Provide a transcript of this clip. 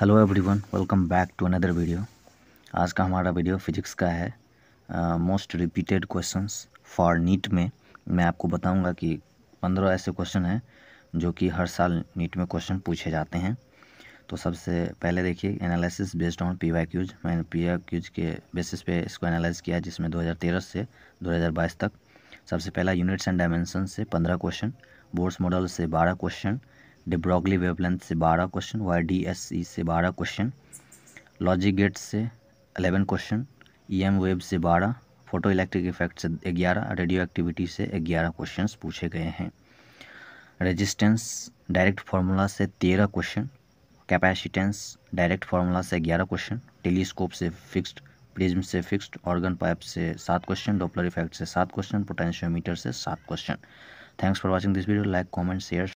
hello everyone welcome back to another video आज का हमारा वीडियो फिजिक्स का है most repeated questions for NEET में मैं आपको बताऊंगा कि पंद्रह ऐसे क्वेश्चन हैं जो कि हर साल नीट में क्वेश्चन पूछे जाते हैं तो सबसे पहले देखिए analysis based on P Y Qs मैंने पी वाई क्यूज के बेसिस पे इसको एनालाइज किया जिसमें दो से दो तक सबसे पहला यूनिट्स एंड डायमेंशन से पंद्रह क्वेश्चन बोर्ड्स मॉडल से बारह क्वेश्चन डिब्रॉगली वेबलेंथ से बारह question Y D S C से बारह क्वेश्चन लॉजिक गेट से eleven question E M wave से बारह फोटो इलेक्ट्रिक इफेक्ट से ग्यारह रेडियो एक्टिविटी से ग्यारह क्वेश्चन पूछे गए हैं रेजिस्टेंस डायरेक्ट फार्मूला से तेरह क्वेश्चन कैपेसिटेंस डायरेक्ट फार्मूला से ग्यारह क्वेश्चन टेलीस्कोप से फिक्स्ड प्रिज्म से फिक्स्ड ऑर्गन पाइप से सात क्वेश्चन डॉपलर इफेक्ट से सात क्वेश्चन पोटेंशियोमीटर से सात question thanks for watching this video like comment share